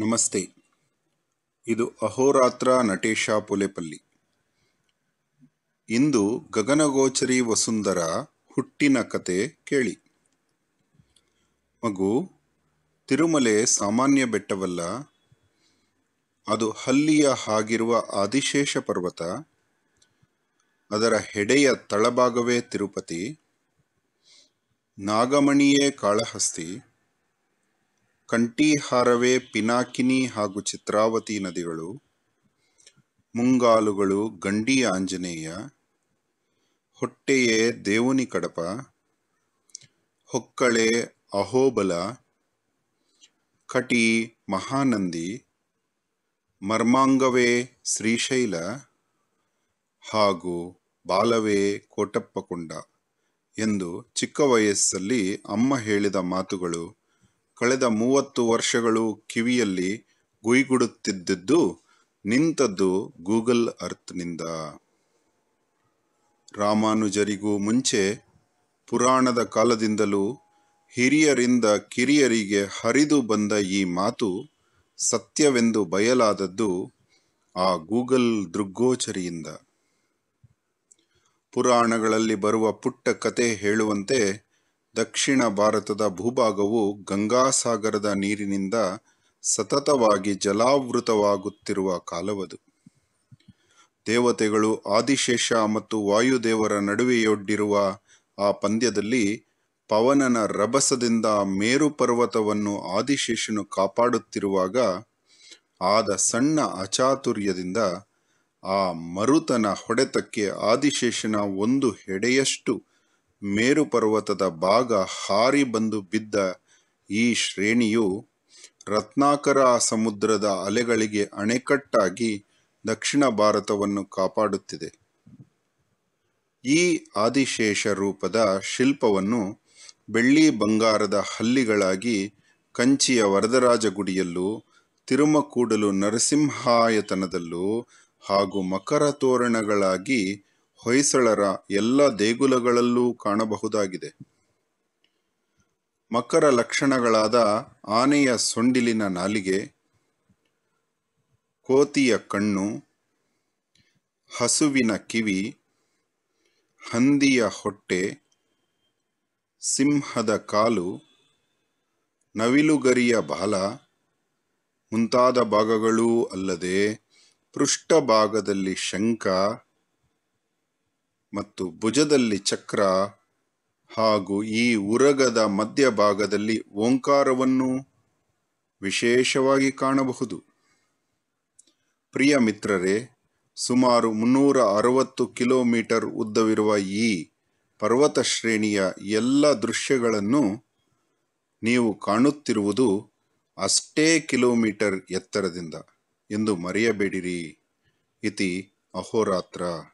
ನಮಸ್ತೆ ಇದು ಅಹೋರಾತ್ರ ನಟೇಶ ಪೊಲೆಪಲ್ಲಿ ಇಂದು ಗಗನಗೋಚರಿ ವಸುಂಧರ ಹುಟ್ಟಿನ ಕತೆ ಕೇಳಿ ಮಗು ತಿರುಮಲೆ ಸಾಮಾನ್ಯ ಬೆಟ್ಟವಲ್ಲ ಅದು ಹಲ್ಲಿಯ ಹಾಗಿರುವ ಆದಿಶೇಷ ಪರ್ವತ ಅದರ ಹೆಡೆಯ ತಳಭಾಗವೇ ತಿರುಪತಿ ನಾಗಮಣಿಯೇ ಕಾಳಹಸ್ತಿ ಕಂಠೀಹಾರವೇ ಪಿನಾಕಿನಿ ಹಾಗೂ ಚಿತ್ರಾವತಿ ನದಿಗಳು ಮುಂಗಾಲುಗಳು ಗಂಡಿ ಆಂಜನೇಯ ಹೊಟ್ಟೆಯೇ ದೇವನಿ ಕಡಪ ಹೊಕ್ಕಳೆ ಅಹೋಬಲ ಕಟಿ ಮಹಾನಂದಿ ಮರ್ಮಾಂಗವೇ ಶ್ರೀಶೈಲ ಹಾಗೂ ಬಾಲವೇ ಕೋಟಪ್ಪಕೊಂಡ ಎಂದು ಚಿಕ್ಕ ವಯಸ್ಸಲ್ಲಿ ಅಮ್ಮ ಹೇಳಿದ ಮಾತುಗಳು ಕಳೆದ ಮೂವತ್ತು ವರ್ಷಗಳು ಕಿವಿಯಲ್ಲಿ ಗುಯ್ಗುಡುತ್ತಿದ್ದದ್ದು ನಿಂತದ್ದು ಗೂಗಲ್ ಅರ್ಥ್ನಿಂದ ರಾಮಾನುಜರಿಗೂ ಮುಂಚೆ ಪುರಾಣದ ಕಾಲದಿಂದಲೂ ಹಿರಿಯರಿಂದ ಕಿರಿಯರಿಗೆ ಹರಿದು ಬಂದ ಈ ಮಾತು ಸತ್ಯವೆಂದು ಬಯಲಾದದ್ದು ಆ ಗೂಗಲ್ ದೃಗ್ಗೋಚರಿಯಿಂದ ಪುರಾಣಗಳಲ್ಲಿ ಬರುವ ಪುಟ್ಟ ಕತೆ ಹೇಳುವಂತೆ ದಕ್ಷಿಣ ಭಾರತದ ಭೂಭಾಗವು ಗಂಗಾಸಾಗರದ ನೀರಿನಿಂದ ಸತತವಾಗಿ ಜಲಾವೃತವಾಗುತ್ತಿರುವ ಕಾಲವದು ದೇವತೆಗಳು ಆದಿಶೇಷ ಮತ್ತು ವಾಯುದೇವರ ನಡುವೆಯೊಡ್ಡಿರುವ ಆ ಪಂದ್ಯದಲ್ಲಿ ಪವನನ ರಭಸದಿಂದ ಮೇರು ಪರ್ವತವನ್ನು ಆದಿಶೇಷನು ಕಾಪಾಡುತ್ತಿರುವಾಗ ಆದ ಸಣ್ಣ ಅಚಾತುರ್ಯದಿಂದ ಆ ಮರುತನ ಹೊಡೆತಕ್ಕೆ ಆದಿಶೇಷನ ಒಂದು ಹೆಡೆಯಷ್ಟು ಮೇರು ಪರ್ವತದ ಭಾಗ ಹಾರಿ ಬಂದು ಬಿದ್ದ ಈ ಶ್ರೇಣಿಯು ರತ್ನಾಕರ ಸಮುದ್ರದ ಅಲೆಗಳಿಗೆ ಅಣೆಕಟ್ಟಾಗಿ ದಕ್ಷಿಣ ಭಾರತವನ್ನು ಕಾಪಾಡುತ್ತಿದೆ ಈ ಆದಿಶೇಷ ರೂಪದ ಶಿಲ್ಪವನ್ನು ಬೆಳ್ಳಿ ಬಂಗಾರದ ಹಲ್ಲಿಗಳಾಗಿ ಕಂಚಿಯ ವರದರಾಜ ಗುಡಿಯಲ್ಲೂ ತಿರುಮಕೂಡಲು ನರಸಿಂಹಾಯತನದಲ್ಲೂ ಹಾಗೂ ಮಕರ ತೋರಣಗಳಾಗಿ ಹೊಯ್ಸಳರ ಎಲ್ಲ ದೇಗುಲಗಳಲ್ಲೂ ಕಾಣಬಹುದಾಗಿದೆ ಮಕರ ಲಕ್ಷಣಗಳಾದ ಆನೆಯ ಸೊಂಡಿಲಿನ ನಾಲಿಗೆ ಕೋತಿಯ ಕಣ್ಣು ಹಸುವಿನ ಕಿವಿ ಹಂದಿಯ ಹೊಟ್ಟೆ ಸಿಂಹದ ಕಾಲು ನವಿಲುಗರಿಯ ಬಾಲ ಮುಂತಾದ ಭಾಗಗಳೂ ಅಲ್ಲದೆ ಪೃಷ್ಠಭಾಗದಲ್ಲಿ ಶಂಕ ಮತ್ತು ಭುಜದಲ್ಲಿ ಚಕ್ರ ಹಾಗೂ ಈ ಉರಗದ ಮಧ್ಯಭಾಗದಲ್ಲಿ ಓಂಕಾರವನ್ನು ವಿಶೇಷವಾಗಿ ಕಾಣಬಹುದು ಪ್ರಿಯ ಮಿತ್ರರೇ ಸುಮಾರು ಮುನ್ನೂರ ಅರವತ್ತು ಕಿಲೋಮೀಟರ್ ಉದ್ದವಿರುವ ಈ ಪರ್ವತ ಶ್ರೇಣಿಯ ಎಲ್ಲ ದೃಶ್ಯಗಳನ್ನು ನೀವು ಕಾಣುತ್ತಿರುವುದು ಅಷ್ಟೇ ಕಿಲೋಮೀಟರ್ ಎತ್ತರದಿಂದ ಎಂದು ಮರೆಯಬೇಡಿರಿ ಇತಿ ಅಹೋರಾತ್ರ